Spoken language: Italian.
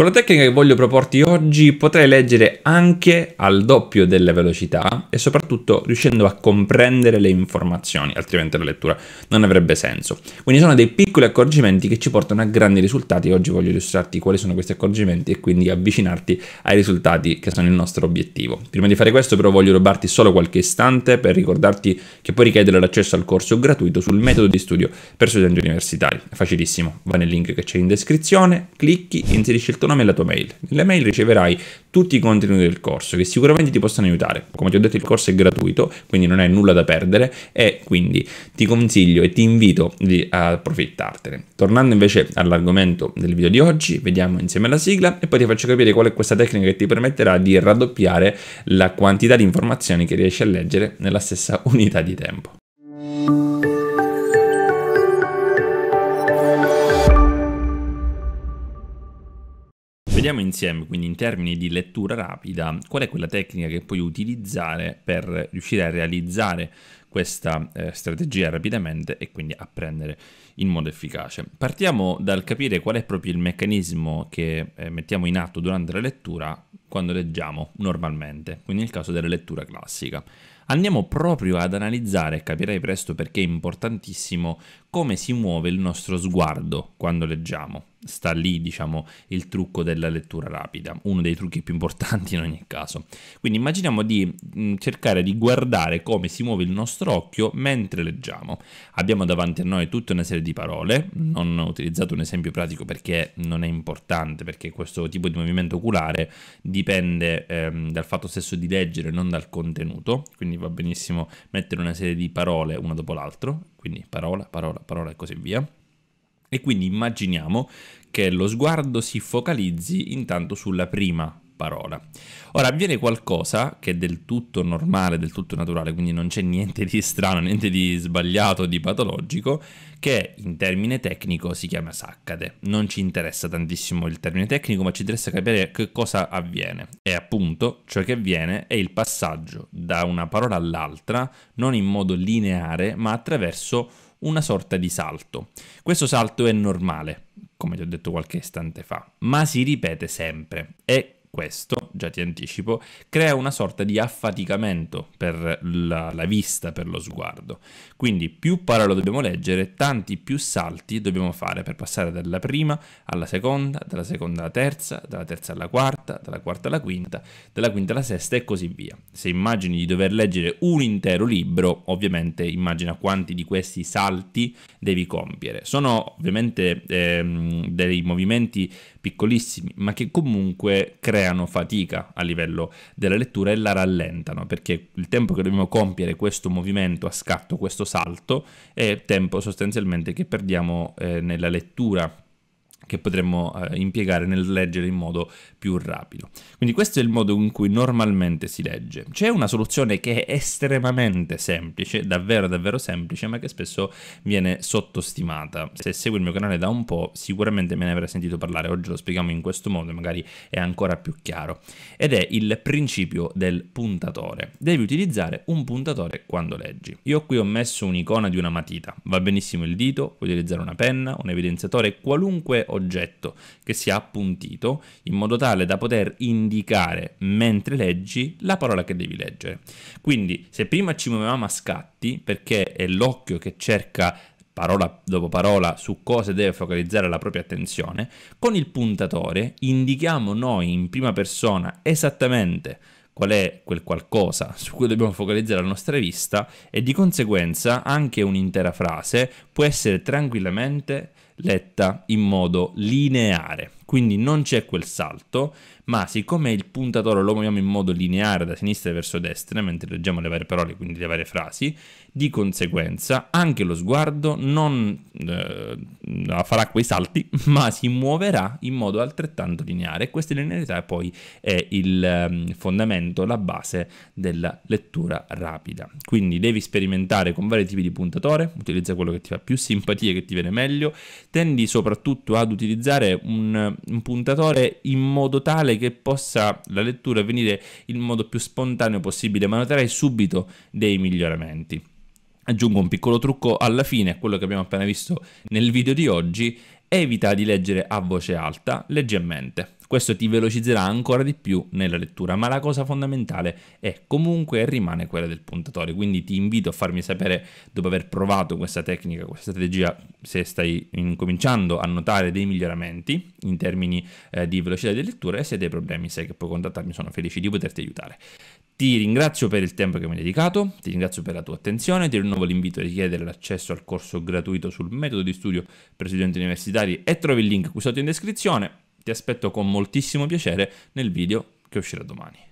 Con la tecnica che voglio proporti oggi potrai leggere anche al doppio delle velocità e soprattutto riuscendo a comprendere le informazioni, altrimenti la lettura non avrebbe senso. Quindi sono dei piccoli accorgimenti che ci portano a grandi risultati. e Oggi voglio illustrarti quali sono questi accorgimenti e quindi avvicinarti ai risultati che sono il nostro obiettivo. Prima di fare questo però voglio rubarti solo qualche istante per ricordarti che puoi richiedere l'accesso al corso gratuito sul metodo di studio per studenti universitari. È facilissimo, va nel link che c'è in descrizione, clicchi, inserisci il tuo nome e la tua mail. Nella mail riceverai tutti i contenuti del corso che sicuramente ti possono aiutare. Come ti ho detto il corso è gratuito, quindi non hai nulla da perdere e quindi ti consiglio e ti invito di approfittartene. Tornando invece all'argomento del video di oggi, vediamo insieme la sigla e poi ti faccio capire qual è questa tecnica che ti permetterà di raddoppiare la quantità di informazioni che riesci a leggere nella stessa unità di tempo. insieme, quindi in termini di lettura rapida, qual è quella tecnica che puoi utilizzare per riuscire a realizzare questa eh, strategia rapidamente e quindi apprendere in modo efficace. Partiamo dal capire qual è proprio il meccanismo che eh, mettiamo in atto durante la lettura quando leggiamo normalmente, quindi nel caso della lettura classica. Andiamo proprio ad analizzare, e capirai presto perché è importantissimo, come si muove il nostro sguardo quando leggiamo sta lì diciamo il trucco della lettura rapida uno dei trucchi più importanti in ogni caso quindi immaginiamo di mm, cercare di guardare come si muove il nostro occhio mentre leggiamo abbiamo davanti a noi tutta una serie di parole non ho utilizzato un esempio pratico perché non è importante perché questo tipo di movimento oculare dipende ehm, dal fatto stesso di leggere non dal contenuto quindi va benissimo mettere una serie di parole una dopo l'altro quindi parola parola parola e così via e quindi immaginiamo che lo sguardo si focalizzi intanto sulla prima parola. Ora avviene qualcosa che è del tutto normale, del tutto naturale, quindi non c'è niente di strano, niente di sbagliato, di patologico, che in termine tecnico si chiama saccade. Non ci interessa tantissimo il termine tecnico, ma ci interessa capire che cosa avviene. E appunto ciò che avviene è il passaggio da una parola all'altra, non in modo lineare, ma attraverso una sorta di salto. Questo salto è normale, come ti ho detto qualche istante fa, ma si ripete sempre. È questo, già ti anticipo, crea una sorta di affaticamento per la, la, vista, per lo sguardo. Quindi più parole dobbiamo leggere, tanti più salti dobbiamo fare per passare dalla prima alla seconda, dalla seconda alla terza, dalla terza alla quarta, dalla quarta alla quinta, dalla quinta alla sesta e così via. Se immagini di dover leggere un intero libro, ovviamente immagina quanti di questi salti devi compiere. Sono ovviamente ehm, dei movimenti piccolissimi, ma che comunque creano creano fatica a livello della lettura e la rallentano, perché il tempo che dobbiamo compiere questo movimento a scatto, questo salto, è tempo sostanzialmente che perdiamo eh, nella lettura che potremmo eh, impiegare nel leggere in modo più rapido. Quindi questo è il modo in cui normalmente si legge. C'è una soluzione che è estremamente semplice, davvero davvero semplice, ma che spesso viene sottostimata. Se segui il mio canale da un po', sicuramente me ne avrai sentito parlare, oggi lo spieghiamo in questo modo, magari è ancora più chiaro. Ed è il principio del puntatore. Devi utilizzare un puntatore quando leggi. Io qui ho messo un'icona di una matita, va benissimo il dito, puoi utilizzare una penna, un evidenziatore, qualunque oggetto che sia appuntito in modo tale da poter indicare mentre leggi la parola che devi leggere. Quindi se prima ci muovevamo a scatti perché è l'occhio che cerca parola dopo parola su cosa deve focalizzare la propria attenzione, con il puntatore indichiamo noi in prima persona esattamente qual è quel qualcosa su cui dobbiamo focalizzare la nostra vista e di conseguenza anche un'intera frase può essere tranquillamente letta in modo lineare quindi non c'è quel salto, ma siccome il puntatore lo muoviamo in modo lineare da sinistra verso destra, mentre leggiamo le varie parole, quindi le varie frasi, di conseguenza anche lo sguardo non eh, farà quei salti, ma si muoverà in modo altrettanto lineare. Questa linearità poi è il eh, fondamento, la base della lettura rapida. Quindi devi sperimentare con vari tipi di puntatore, utilizza quello che ti fa più simpatia, che ti viene meglio, tendi soprattutto ad utilizzare un un puntatore in modo tale che possa la lettura venire in modo più spontaneo possibile, ma noterai subito dei miglioramenti. Aggiungo un piccolo trucco alla fine, quello che abbiamo appena visto nel video di oggi, evita di leggere a voce alta, leggi a mente. Questo ti velocizzerà ancora di più nella lettura, ma la cosa fondamentale è comunque rimane quella del puntatore, quindi ti invito a farmi sapere dopo aver provato questa tecnica, questa strategia, se stai incominciando a notare dei miglioramenti in termini eh, di velocità di lettura e se hai dei problemi sai che puoi contattarmi, sono felice di poterti aiutare. Ti ringrazio per il tempo che mi hai dedicato, ti ringrazio per la tua attenzione, ti rinnovo l'invito a richiedere l'accesso al corso gratuito sul metodo di studio per studenti universitari e trovi il link qui sotto in descrizione aspetto con moltissimo piacere nel video che uscirà domani.